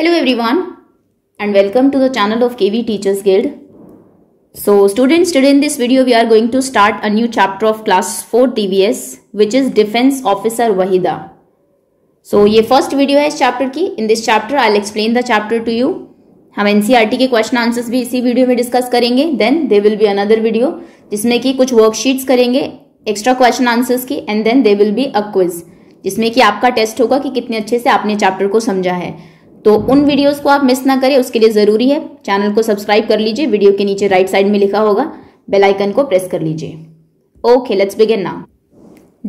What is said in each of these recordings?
hello everyone and welcome to the channel of KV teachers guild so students today this video we are going to start a new chapter of class four TVS which is defence officer Waheeda so ये first video है इस chapter की in this chapter I explain the chapter to you हम NCERT के question answer भी इसी video में discuss करेंगे then they will be another video जिसमें कि कुछ वर्कशीट्स करेंगे एक्स्ट्रा क्वेश्चन आंसर्स की and then they will be a quiz जिसमें कि आपका टेस्ट होगा कि कितने अच्छे से आपने चैप्टर को समझा है तो उन वीडियोस को आप मिस ना करें उसके लिए ज़रूरी है चैनल को सब्सक्राइब कर लीजिए वीडियो के नीचे राइट साइड में लिखा होगा बेल आइकन को प्रेस कर लीजिए okay let's begin now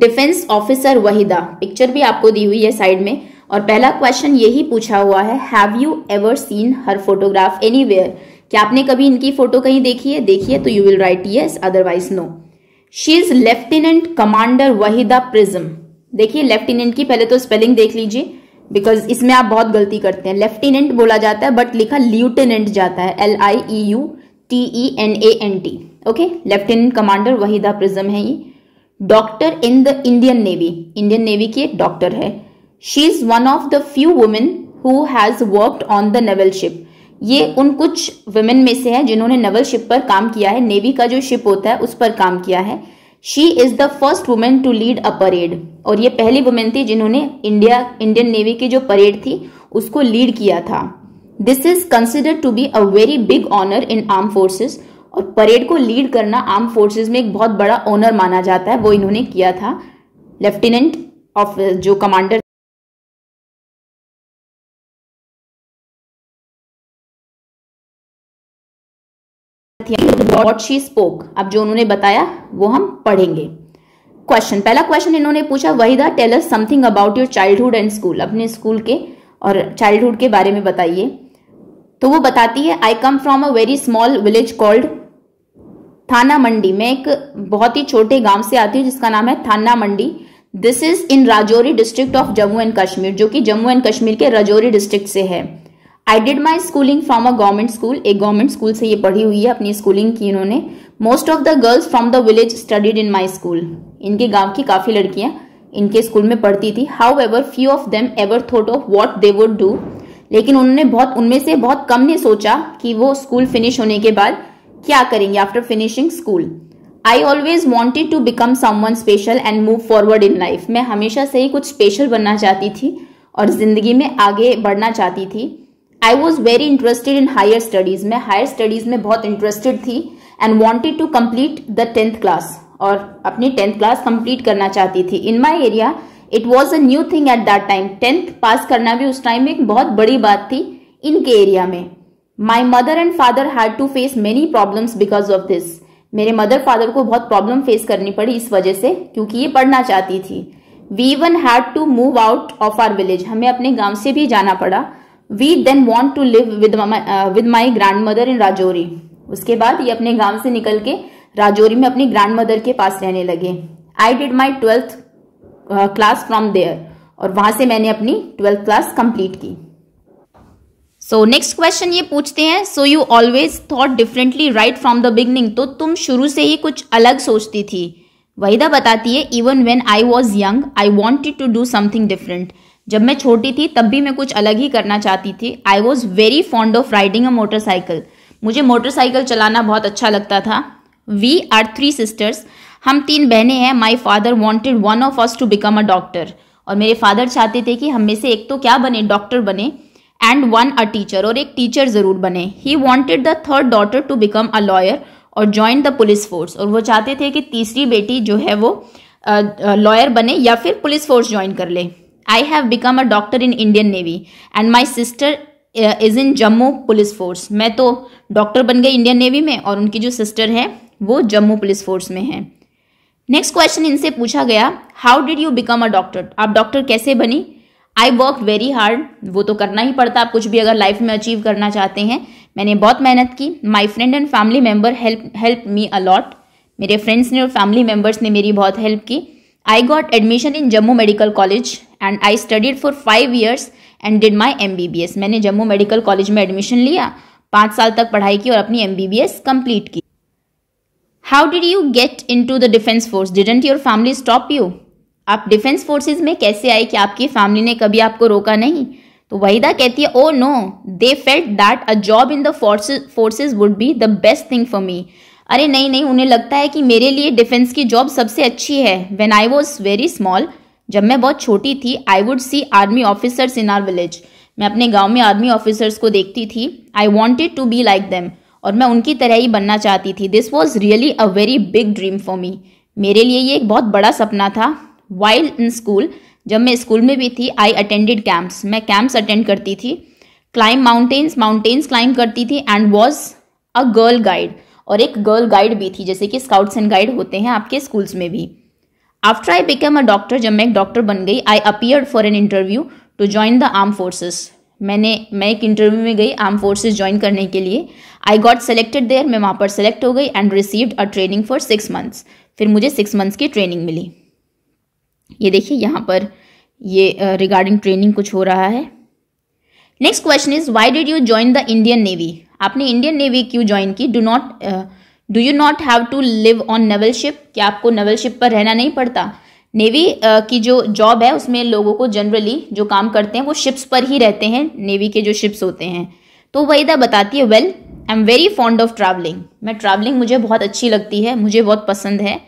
defence officer Waheeda picture भी आपको दी हुई है साइड में और पहला क्वेश्चन यही पूछा हुआ है have you ever seen her photograph any क्या आपने कभी इनकी फोटो कहीं देखी है देखी है तो you will write yes otherwise no she is lieutenant commander Waheeda Prism देखिए लेफ्टिनेंट की पहले तो स्पेलिंग देख लीजिए बिकॉज इसमें आप बहुत गलती करते हैं लेफ्टिनेंट बोला जाता है बट लिखा ल्यूटेनेंट जाता है L I E U T E N A N T okay lieutenant commander Waheeda Prism है ये doctor in the Indian navy Indian navy की एक डॉक्टर है she is one of the few women who has worked on the naval ship ये उन कुछ women में से है जिन्होंने नेवल शिप पर काम किया है नेवी का जो शिप होता है उस पर काम किया है she is the first women to lead a parade और ये पहली वुमेन थी जिन्होंने इंडिया इंडियन नेवी की जो परेड थी उसको लीड किया था this is consider to be a very big honour in arm forces और परेड को लीड करना आर्म फोर्सेज में एक बहुत बड़ा ऑनर माना जाता है वो इन्होंने किया था लेफ्टिनेंट ऑफ जो कमांडर वॉट शी स्पोक अब जो उन्होंने बताया वो हम पढ़ेंगे क्वेश्चन पहला क्वेश्चन इन्होंने पूछा Waheeda tell us something about your childhood and school अपने स्कूल के और चाइल्डहुड के बारे में बताइए तो वो बताती है I come from a very small village called Thana Mandi मैं एक बहुत ही छोटे गांव से आती हूँ जिसका नाम है Thana Mandi this is in Rajouri district of Jammu and Kashmir जो कि जम्मू एंड कश्मीर के राजौरी डिस्ट्रिक्ट से है I did my schooling from a government school एक गवर्नमेंट स्कूल से ये पढ़ी हुई है अपनी स्कूलिंग की इन्होंने most of the girls from the village studied in my school इनके गांव की काफ़ी लड़कियां इनके स्कूल में पढ़ती थी however few of them ever thought of what they would do लेकिन उन्होंने बहुत उनमें से बहुत कम ने सोचा कि वो स्कूल फिनिश होने के बाद क्या करेंगे after finishing school I always wanted to become someone special and move forward in life मैं हमेशा से ही कुछ स्पेशल बनना चाहती थी और जिंदगी में आगे बढ़ना चाहती थी I was very interested in higher studies में हायर स्टडीज में बहुत इंटरेस्टेड थी and wanted to complete the tenth class और अपनी टेंथ क्लास कंप्लीट करना चाहती थी in my area it was a new thing at that time tenth pass करना भी उस टाइम में एक बहुत बड़ी बात थी इनके एरिया में my mother and father had to face many problems because of this मेरे मदर फादर को बहुत प्रॉब्लम फेस करनी पड़ी इस वजह से क्योंकि ये पढ़ना चाहती थी we one had to move out of our village हमें अपने गांव से भी जाना पड़ा we then want to live with with my grandmother in Rajouri उसके बाद ये अपने गांव से निकल के राजौरी में अपनी ग्रैंड मदर के पास रहने लगे I did my twelfth class from there और वहां से मैंने अपनी ट्वेल्थ क्लास कंप्लीट की सो नेक्स्ट क्वेश्चन ये पूछते हैं so you always thought differently right from the beginning तो तुम शुरू से ही कुछ अलग सोचती थी वहीदा बताती है even when I was young I wanted to do something different जब मैं छोटी थी तब भी मैं कुछ अलग ही करना चाहती थी I was very fond of riding a motorcycle मुझे मोटरसाइकिल चलाना बहुत अच्छा लगता था वी आर थ्री सिस्टर्स हम तीन बहनें हैं my father wanted one of us to become a doctor और मेरे फादर चाहते थे कि हम में से एक तो क्या बने डॉक्टर बने एंड वन अ टीचर और एक टीचर ज़रूर बने he wanted the third daughter to become a lawyer और ज्वाइन द पुलिस फोर्स और वो चाहते थे कि तीसरी बेटी जो है वो लॉयर बने या फिर पुलिस फोर्स ज्वाइन कर ले I have become a doctor in Indian Navy and my sister is in Jammu police force मैं तो डॉक्टर बन गई इंडियन नेवी में और उनकी जो सिस्टर है वो जम्मू पुलिस फोर्स में है नेक्स्ट क्वेश्चन इनसे पूछा गया how did you become a doctor आप डॉक्टर कैसे बनी आई वर्क वेरी हार्ड वो तो करना ही पड़ता आप कुछ भी अगर लाइफ में अचीव करना चाहते हैं मैंने बहुत मेहनत की my friend and family member help help me a lot मेरे फ्रेंड्स ने और फैमिली मेम्बर्स ने मेरी बहुत हेल्प की I got admission in Jammu medical college and I studied for five years and did my M B B S मैंने Jammu medical college में admission लिया पाँच साल तक पढ़ाई की और अपनी M B B S complete की how did you get in to the defence force didn't your family stop you आप डिफेंस फोर्सेज में कैसे आए कि आपकी फैमिली ने कभी आपको रोका नहीं तो वहीदा कहती है oh no they felt that a job in the forces would be the best thing for me अरे नहीं नहीं उन्हें लगता है कि मेरे लिए डिफेंस की जॉब सबसे अच्छी है when I was very small जब मैं बहुत छोटी थी I would see army officers in our village मैं अपने गांव में आर्मी ऑफिसर्स को देखती थी I wanted to be like them और मैं उनकी तरह ही बनना चाहती थी this was really a very big dream for me मेरे लिए ये एक बहुत बड़ा सपना था वाइल्ड इन स्कूल जब मैं स्कूल में भी थी आई अटेंडेड कैंप्स मैं कैंप्स अटेंड करती थी क्लाइम माउंटेन्स माउंटेन्स क्लाइम करती थी and was a girl guide और एक गर्ल गाइड भी थी जैसे कि स्काउट्स एंड गाइड होते हैं आपके स्कूल्स में भी after I become a doctor जब मैं एक डॉक्टर बन गई I appear for an interview to join the armed forces मैंने मैं एक इंटरव्यू में गई आर्म फोर्सेज ज्वाइन करने के लिए आई गॉट सेलेक्टेड देयर मैं वहाँ पर सेलेक्ट हो गई and received a training for six months फिर मुझे सिक्स मंथ्स की ट्रेनिंग मिली ये देखिए यहाँ पर ये रिगार्डिंग uh, ट्रेनिंग कुछ हो रहा है next question is why did you join the Indian Navy आपने इंडियन नेवी क्यों ज्वाइन की do not do you not have to live on naval ship क्या आपको नेवल शिप पर रहना नहीं पड़ता नेवी uh, की जो जॉब है उसमें लोगों को जनरली जो काम करते हैं वो शिप्स पर ही रहते हैं नेवी के जो शिप्स होते हैं तो वहीदा बताती है well I am very fond of travelling मैं ट्रैवलिंग मुझे बहुत अच्छी लगती है मुझे बहुत पसंद है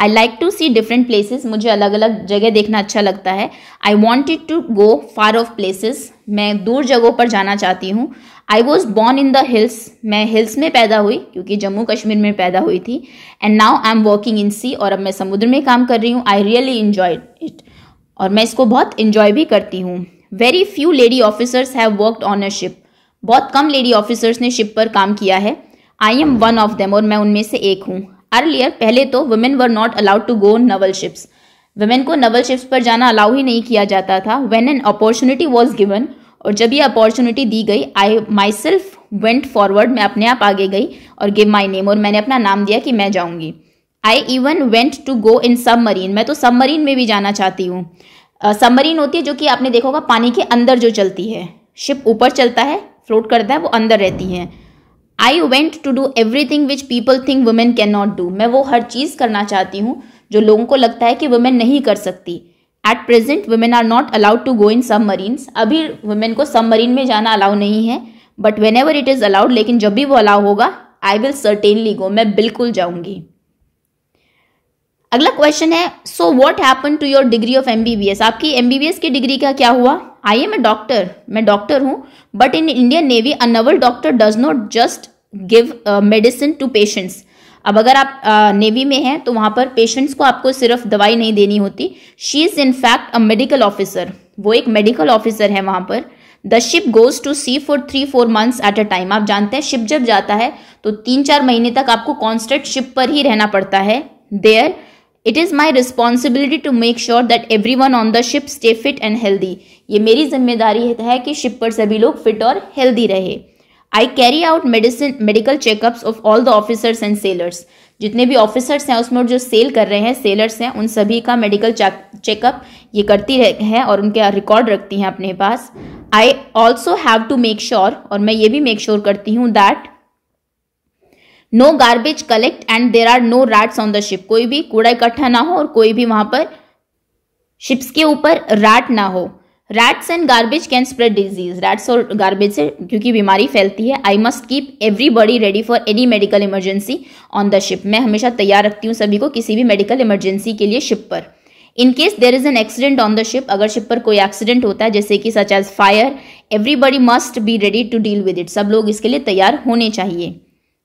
I like to see different places मुझे अलग अलग जगह देखना अच्छा लगता है I wanted to go far off places मैं दूर जगहों पर जाना चाहती हूँ I was born in the hills मैं हिल्स में पैदा हुई क्योंकि जम्मू कश्मीर में पैदा हुई थी and now I am working in sea और अब मैं समुद्र में काम कर रही हूँ आई रियली इन्जॉय इट और मैं इसको बहुत इन्जॉय भी करती हूँ very few lady officers have worked on a ship बहुत कम लेडी ऑफिसर्स ने शिप पर काम किया है I am one of them और मैं उनमें से एक हूँ अर्लियर पहले तो women were not allowed to go naval ships women को नवल शिप्स पर जाना अलाउ ही नहीं किया जाता था when an opportunity was given और जब ये अपॉर्चुनिटी दी गई I myself went forward मैं अपने आप आगे गई और गिव माई नेम और मैंने अपना नाम दिया कि मैं जाऊँगी I even went to go in submarine मैं तो सब मरीन में भी जाना चाहती हूँ सबमरीन होती है जो कि आपने देखा होगा पानी के अंदर जो चलती है शिप ऊपर चलता है फ्लोट करता है वो अंदर रहती है I went to do everything which people think women can not do मैं वो हर चीज़ करना चाहती हूँ जो लोगों को लगता है कि वुमेन नहीं कर सकती at present women are not allowed to go in submarines अभी वुमेन को मरीन में जाना अलाउ नहीं है but whenever it is allowed लेकिन जब भी वो अलाउ होगा आई विल सर्टेनली गो मैं बिल्कुल जाऊंगी अगला क्वेश्चन है so what happen to your degree of M B B S आपकी एम बी बी एस की डिग्री का क्या हुआ आई एम ए डॉक्टर मैं डॉक्टर हूँ but in Indian Navy naval doctor does not just give medicine to patients अब अगर आप नेवी में हैं तो वहाँ पर पेशेंट्स को आपको सिर्फ दवाई नहीं देनी होती she is in fact a medical officer वो एक मेडिकल ऑफिसर है वहाँ पर the ship goes to sea for three four months at a time आप जानते हैं शिप जब जाता है तो तीन चार महीने तक आपको कॉन्स्टेंट शिप पर ही रहना पड़ता है there it is my responsibility to make sure that everyone on the ship stay fit and healthy ये मेरी जिम्मेदारी है कि शिप पर सभी लोग फिट और हेल्दी रहे I carry out medicine medical checkup of all the officers and sailors जितने भी ऑफिसर्स हैं उसमें जो सेल कर रहे हैं सेलर्स हैं उन सभी का मेडिकल चेकअप ये करती है और उनके रिकॉर्ड रखती हैं अपने पास I also have to make sure और मैं ये भी मेक श्योर sure करती हूँ that no garbage collect and there are no rats on the ship कोई भी कूड़ा इकट्ठा ना हो और कोई भी वहां पर शिप्स के ऊपर रैट ना हो rats and garbage can spread disease rats और गार्बेज से क्योंकि बीमारी फैलती है I must keep everybody ready for any medical emergency on the ship मैं हमेशा तैयार रखती हूँ सभी को किसी भी मेडिकल इमरजेंसी के लिए शिप पर in case there is an accident on the ship अगर शिप पर कोई एक्सीडेंट होता है जैसे कि such as fire everybody must be ready to deal with it सब लोग इसके लिए तैयार होने चाहिए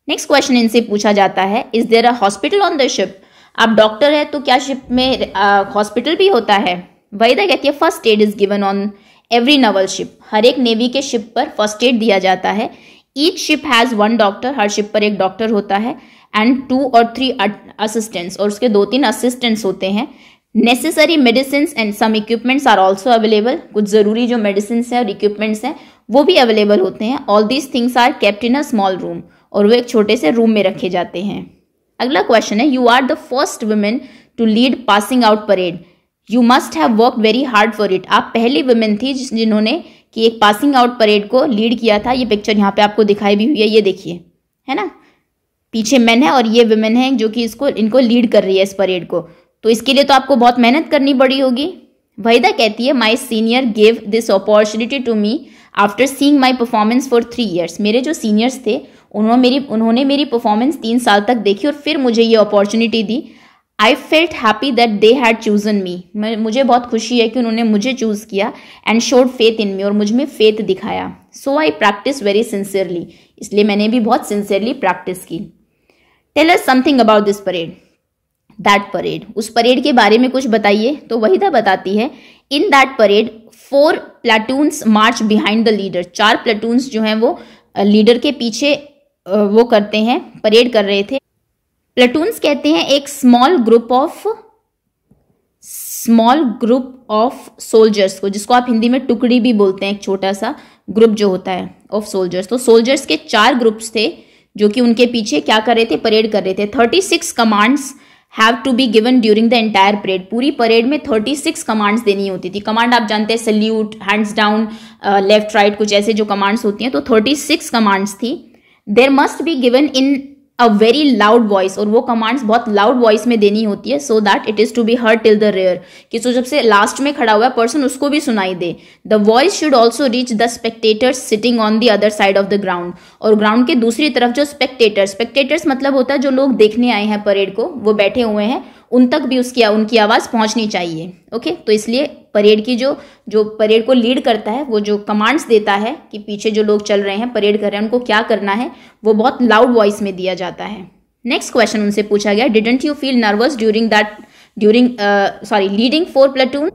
नेक्स्ट क्वेश्चन इनसे पूछा जाता है is there a hospital on the ship आप डॉक्टर है तो क्या शिप में हॉस्पिटल भी होता है वहीदा तो कहती है first aid is given on every naval ship हर एक नेवी के शिप पर फर्स्ट एड दिया जाता है each ship has one doctor हर शिप पर एक डॉक्टर होता है एंड टू और थ्री असिस्टेंट्स और उसके दो तीन असिस्टेंट्स होते हैं necessary medicine and some equipments are also available कुछ ज़रूरी जो मेडिसिन है और इक्विपमेंट्स हैं वो भी अवेलेबल होते हैं all these things are kept in a small room और वो एक छोटे से रूम में रखे जाते हैं अगला क्वेश्चन है you are the first women to lead passing out parade you must have work very hard for it आप पहली वुमेन थी जिन्होंने कि एक पासिंग आउट परेड को लीड किया था ये पिक्चर यहाँ पे आपको दिखाई भी हुई है ये देखिए है ना पीछे मैन है और ये वुमेन है जो कि इसको इनको लीड कर रही है इस परेड को तो इसके लिए तो आपको बहुत मेहनत करनी पड़ी होगी वहीदा कहती है my senior give this opportunity to me after seeing my performance for three years मेरे जो सीनियर्स थे उन्होंने मेरी उन्होंने मेरी परफॉर्मेंस तीन साल तक देखी और फिर मुझे ये अपॉर्चुनिटी दी I felt happy that they had chosen me मुझे बहुत खुशी है कि उन्होंने मुझे चूज़ किया and showed faith in me और मुझ में फेथ दिखाया so I practice very sincerely इसलिए मैंने भी बहुत सिंसियरली प्रैक्टिस की tell us something about this parade that parade उस परेड के बारे में कुछ बताइए तो वही था बताती है in that parade four platoons march behind the leader चार प्लेटून्स जो हैं वो लीडर के पीछे वो करते हैं परेड कर रहे थे प्लेटून्स कहते हैं एक small group of small group of soldiers को जिसको आप हिंदी में टुकड़ी भी बोलते हैं एक छोटा सा ग्रुप जो होता है ऑफ सोल्जर्स तो सोल्जर्स के चार ग्रुप्स थे जो कि उनके पीछे क्या कर रहे थे परेड कर रहे थे thirty six commands have to be given during the entire parade पूरी परेड में थर्टी सिक्स कमांड्स देनी होती थी कमांड आप जानते हैं salute hands down left right कुछ ऐसे जो कमांड्स होती हैं तो थर्टी सिक्स कमांड्स थी there must be given in a very loud voice और वो कमांड्स बहुत लाउड वॉइस में देनी होती है so that it is to be heard till the rear कि सो जब से लास्ट में खड़ा हुआ पर्सन उसको भी सुनाई दे the voice should also reach the spectators sitting on the other side of the ground और ग्राउंड के दूसरी तरफ जो स्पेक्टेटर्स स्पेक्टेटर्स मतलब होता है जो लोग देखने आए हैं परेड को वो बैठे हुए हैं उन तक भी उसकी उनकी आवाज़ पहुंचनी चाहिए ओके तो इसलिए परेड की जो जो परेड को लीड करता है वो जो कमांड्स देता है कि पीछे जो लोग चल रहे हैं परेड कर रहे हैं उनको क्या करना है वो बहुत लाउड वॉइस में दिया जाता है नेक्स्ट क्वेश्चन उनसे पूछा गया didn't you feel nervous during that during sorry leading four platoon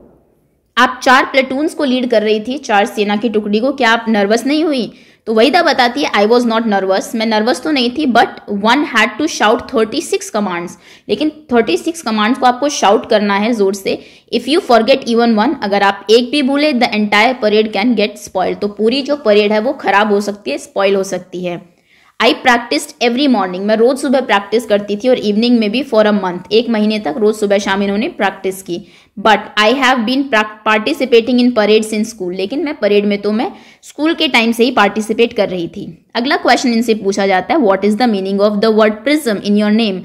आप चार प्लेटून्स को लीड कर रही थी चार सेना की टुकड़ी को क्या आप नर्वस नहीं हुई तो वहीदा बताती है आई वॉज नॉट नर्वस मैं नर्वस तो नहीं थी but one had to shout thirty six commands लेकिन थर्टी सिक्स कमांड्स को आपको शाउट करना है जोर से if you forget even one अगर आप एक भी भूले the entire parade can get spoil तो पूरी जो परेड है वो खराब हो सकती है स्पॉयल हो सकती है आई प्रैक्टिस एवरी मॉर्निंग मैं रोज सुबह प्रैक्टिस करती थी और इवनिंग में भी फॉर अ मंथ एक महीने तक रोज सुबह शाम इन्होंने प्रैक्टिस की but I have been participating in parade in school लेकिन मैं परेड में तो मैं स्कूल के टाइम से ही पार्टिसिपेट कर रही थी अगला क्वेश्चन इनसे पूछा जाता है what is the meaning of the word prism in your name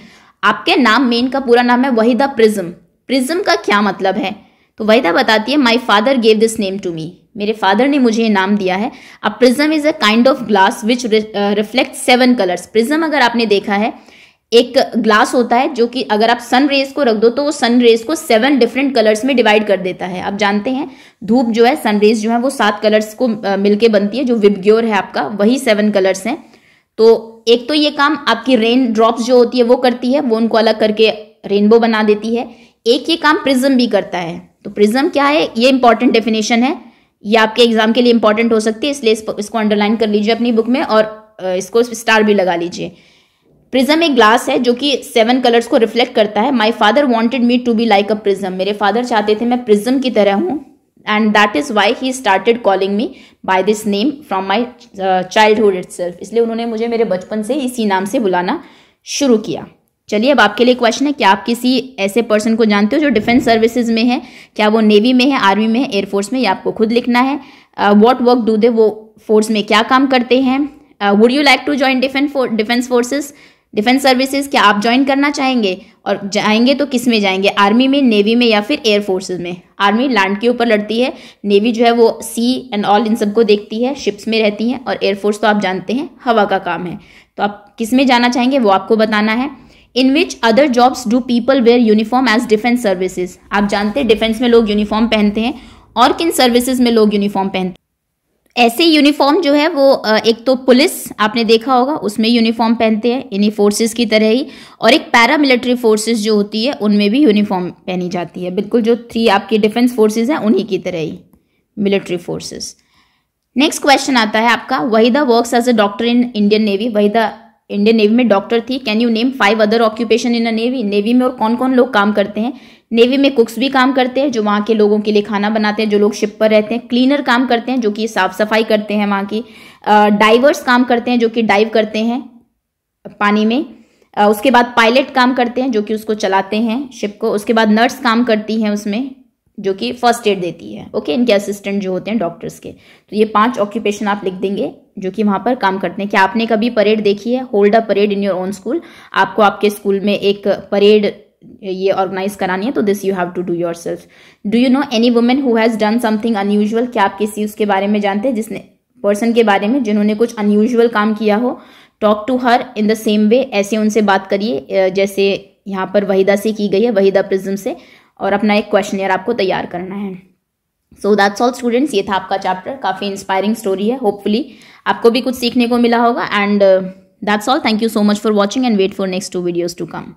आपके नाम मेन का पूरा नाम है वहीदा प्रिज्म प्रिज्म का क्या मतलब है तो वहीदा बताती है my father gave this name to me मेरे फादर ने मुझे ये नाम दिया है अब prism is a kind of glass which reflect seven colours prism अगर आपने देखा है एक ग्लास होता है जो कि अगर आप सन रेज को रख दो तो वो सन रेज को सेवन डिफरेंट कलर्स में डिवाइड कर देता है आप जानते हैं धूप जो है सन रेज जो है वो सात कलर्स को uh, मिलके बनती है जो विबग्योर है आपका वही सेवन कलर्स हैं तो एक तो ये काम आपकी रेन ड्रॉप्स जो होती है वो करती है वो उनको अलग करके रेनबो बना देती है एक ये काम प्रिज्म भी करता है तो प्रिज्म क्या है ये इंपॉर्टेंट डेफिनेशन है ये आपके एग्जाम के लिए इंपॉर्टेंट हो सकती है इसलिए इसको अंडरलाइन कर लीजिए अपनी बुक में और इसको स्टार भी लगा लीजिए प्रिज्म एक ग्लास है जो कि सेवन कलर्स को रिफ्लेक्ट करता है my father wanted me to be like a prism मेरे फादर चाहते थे मैं प्रिज्म की तरह हूँ and that is why he started calling me by this name from my childhood hood it's इसलिए उन्होंने मुझे मेरे बचपन से इसी नाम से बुलाना शुरू किया चलिए अब आपके लिए क्वेश्चन है क्या आप किसी ऐसे पर्सन को जानते हो जो डिफेंस सर्विसेज में है क्या वो नेवी में है आर्मी में है एयरफोर्स में या आपको खुद लिखना है वॉट वर्क डू दे वो फोर्स में क्या काम करते हैं would you like to join defence defence forces defence services क्या आप ज्वाइन करना चाहेंगे और जाएंगे तो किस में जाएंगे आर्मी में नेवी में या फिर एयर फोर्सेज में आर्मी लैंड के ऊपर लड़ती है नेवी जो है वो सी एंड ऑल इन सबको देखती है शिप्स में रहती हैं और एयरफोर्स तो आप जानते हैं हवा का काम है तो आप किस में जाना चाहेंगे वो आपको बताना है in which other jobs do people wear uniform as defence services आप जानते हैं डिफेंस में लोग यूनिफॉर्म पहनते हैं और किन सर्विसेज में लोग यूनिफॉर्म पहनते हैं ऐसे यूनिफॉर्म जो है वो एक तो पुलिस आपने देखा होगा उसमें यूनिफॉर्म पहनते हैं इन्हीं फोर्सेस की तरह ही और एक पैरामिलिट्री फोर्सेस जो होती है उनमें भी यूनिफॉर्म पहनी जाती है बिल्कुल जो थ्री आपकी डिफेंस फोर्सेज हैं उन्हीं की तरह ही मिलिट्री फोर्सेस नेक्स्ट क्वेश्चन आता है आपका Waheeda works as a doctor in Indian navy Waheeda Indian navy में डॉक्टर थी can you name five other occupation in a navy navy में और कौन कौन लोग काम करते हैं नेवी में कुक्स भी काम करते हैं जो वहाँ के लोगों के लिए खाना बनाते हैं जो लोग शिप पर रहते हैं क्लीनर काम करते हैं जो कि साफ सफाई करते हैं वहाँ की डाइवर्स काम करते हैं जो कि डाइव करते हैं पानी में उसके बाद पायलट काम करते हैं जो कि उसको चलाते हैं शिप को उसके बाद नर्स काम करती हैं उसमें जो कि फर्स्ट एड देती है ओके इनके असिस्टेंट जो होते हैं डॉक्टर्स के तो ये पांच ऑक्यूपेशन आप लिख देंगे जो कि वहाँ पर काम करते हैं क्या आपने कभी परेड देखी है hold a parade in your own school आपको आपके स्कूल में एक परेड ये ऑर्गेनाइज करानी है तो this you have to do yourself do you know any women who has done something unusual क्या आप किसी उसके बारे में जानते हैं जिसने पर्सन के बारे में जिन्होंने कुछ अनयूजल काम किया हो talk to her in the same way ऐसे उनसे बात करिए जैसे यहाँ पर वहीदा से की गई है वहीदा प्रिज्म से और अपना एक क्वेश्चन आपको तैयार करना है सो दैट्स ऑल स्टूडेंट्स ये था आपका चैप्टर काफ़ी इंस्पायरिंग स्टोरी है होपफुली आपको भी कुछ सीखने को मिला होगा and that's all thank you so much for watching and wait for next two videos to come